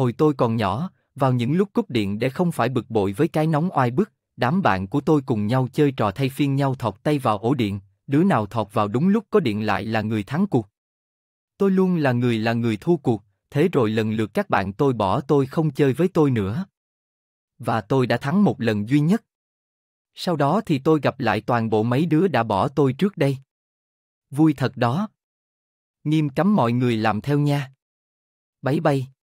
Hồi tôi còn nhỏ, vào những lúc cúp điện để không phải bực bội với cái nóng oai bức, đám bạn của tôi cùng nhau chơi trò thay phiên nhau thọc tay vào ổ điện, đứa nào thọc vào đúng lúc có điện lại là người thắng cuộc. Tôi luôn là người là người thua cuộc, thế rồi lần lượt các bạn tôi bỏ tôi không chơi với tôi nữa. Và tôi đã thắng một lần duy nhất. Sau đó thì tôi gặp lại toàn bộ mấy đứa đã bỏ tôi trước đây. Vui thật đó. Nghiêm cấm mọi người làm theo nha. Bấy bay. bay.